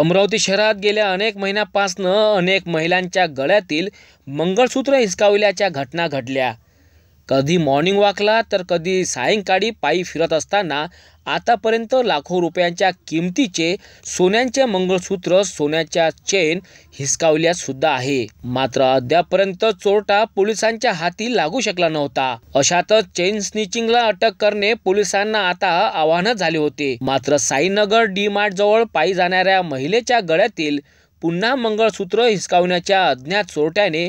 अमरावती शहरात गेल्या अनेक महिन्यापासनं अनेक महिलांच्या गळ्यातील मंगळसूत्र हिसकावल्याच्या घटना घडल्या कधी मॉर्निंग वॉकला तर कधी सायंकाळी पायी फिरत असताना आतापर्यंत लाखो रुपयांच्या किमतीचे सोन्यांचे मंगळसूत्र सोन्याच्या चेन हिसकावल्यासुद्धा आहे मात्र अद्यापर्यंत चोरटा पोलिसांच्या हाती लागू शकला नव्हता अशातच चेन स्निचिंगला अटक करणे पोलिसांना आता आव्हान झाले होते मात्र साईनगर डी मार्ट जवळ पायी जाणाऱ्या महिलेच्या गळ्यातील पुन्हा मंगळसूत्र हिसकावण्याच्या अज्ञात चोरट्याने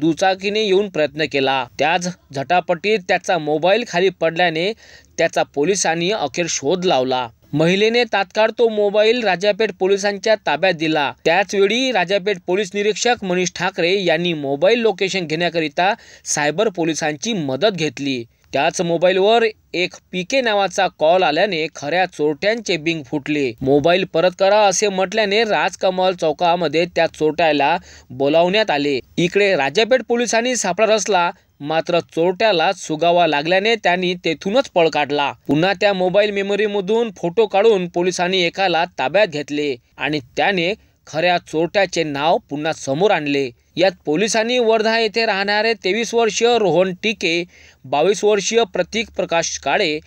दुचाकीने येऊन प्रयत्न केला त्याच झटापटीत त्याचा मोबाईल खाली पडल्याने त्याचा पोलिसांनी अखेर शोध लावला महिलेने तात्काळ तो मोबाईल राजापेठ पोलिसांच्या ताब्यात दिला त्याचवेळी राजापेठ पोलीस निरीक्षक मनीष ठाकरे यांनी मोबाईल लोकेशन घेण्याकरिता सायबर पोलिसांची मदत घेतली त्याच मोबाईलवर एक पीके नावाचा कॉल आल्याने खऱ्या चोरट्यांचे बिंग फुटले मोबाईल परत करा असे म्हटल्याने राजकमल चौकामध्ये त्या चोरट्याला बोलावण्यात आले इकडे राजापेठ पोलिसांनी सापळा रचला मात्र चोरट्याला सुगावा लागल्याने त्यांनी तेथूनच पळ काढला पुन्हा त्या मोबाईल मेमरीमधून फोटो काढून पोलिसांनी एकाला ताब्यात घेतले आणि त्याने खऱ्या चोरट्याचे नाव पुन्हा समोर आणले यात पोलिसांनी वर्धा येथे राहणारे तेवीस वर्षीय रोहन टिके बावीस वर्षीय प्रतीक प्रकाश काळे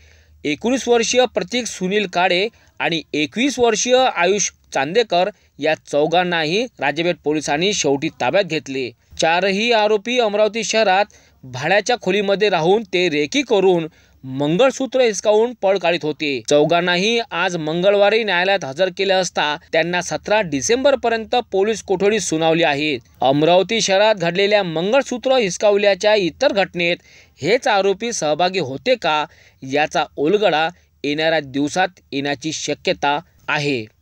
एकोणीस वर्षीय प्रतीक सुनील काळे आणि एकवीस वर्षीय आयुष चांदेकर या चौघांनाही राजबेट पोलिसांनी शेवटी ताब्यात घेतले चारही आरोपी अमरावती शहरात भाड्याच्या खोलीमध्ये राहून ते रेकी करून मंगळसूत्र हिसकावून पळ काढित होते चौघांनाही आज मंगळवारी न्यायालयात हजर केले असता त्यांना सतरा डिसेंबर पर्यंत पोलीस कोठडी सुनावली आहे अमरावती शहरात घडलेल्या मंगळसूत्र हिसकावल्याच्या इतर घटनेत हेच आरोपी सहभागी होते का याचा उलगडा येणाऱ्या दिवसात येण्याची शक्यता आहे